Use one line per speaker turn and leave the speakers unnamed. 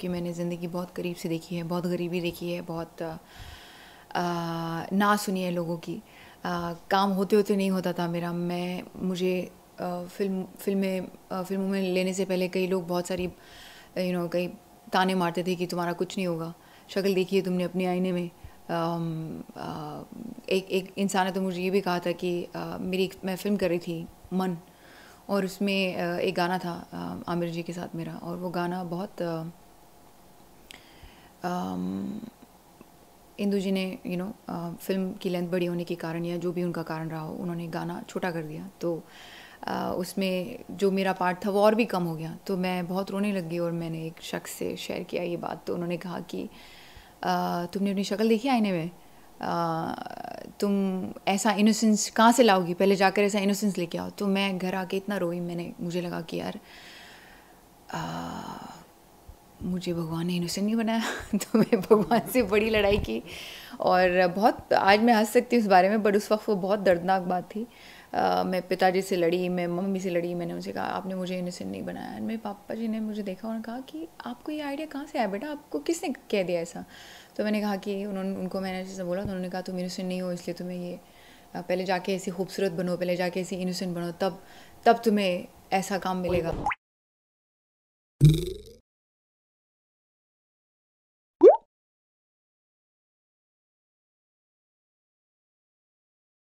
क्योंकि मैंने ज़िंदगी बहुत करीब से देखी है बहुत गरीबी देखी है बहुत आ, ना सुनी है लोगों की आ, काम होते होते नहीं होता था मेरा मैं मुझे आ, फिल्म फिल्में फिल्मों में लेने से पहले कई लोग बहुत सारी यू नो कई ताने मारते थे कि तुम्हारा कुछ नहीं होगा शक्ल देखी है तुमने अपने आईने में आ, एक एक इंसान ने तो मुझे ये भी कहा था कि मेरी मैं फिल्म कर रही थी मन और उसमें एक गाना था आमिर जी के साथ मेरा और वो गाना बहुत Um, इंदू जी ने you you know know, film uh, की लेंथ बड़ी होने के कारण या जो भी उनका कारण रहा हो उन्होंने गाना छोटा कर दिया तो uh, उसमें जो मेरा पार्ट था वो और भी कम हो गया तो मैं बहुत रोने लग गई और मैंने एक शख्स से शेयर किया ये बात तो उन्होंने कहा कि uh, तुमने अपनी शक्ल देखी आईने में तुम ऐसा इनोसेंस कहाँ से लाओगी पहले जाकर ऐसा इनोसेंस लेके आओ तो मैं घर आके इतना रोई मैंने मुझे लगा कि यार आ, मुझे भगवान ने इनोसेंट नहीं बनाया तो मैं भगवान से बड़ी लड़ाई की और बहुत आज मैं हंस सकती हूँ इस बारे में बट उस वक्त वो बहुत दर्दनाक बात थी आ, मैं पिताजी से लड़ी मैं मम्मी से लड़ी मैंने उनसे कहा आपने मुझे इनोसेंट नहीं बनाया एंड मेरे पापा जी ने मुझे देखा उन्होंने कहा कि आपको ये आइडिया कहाँ से आया बेटा आपको किसने कह दिया ऐसा तो मैंने कहा कि उन्होंने उनको मैंने जैसे बोला तो उन्होंने कहा तुम इनोसेंट नहीं हो इसलिए तुम्हें ये पहले जाके ऐसी खूबसूरत बनो पहले जाके ऐसी इनोसेंट बनो तब तब तुम्हें ऐसा काम मिलेगा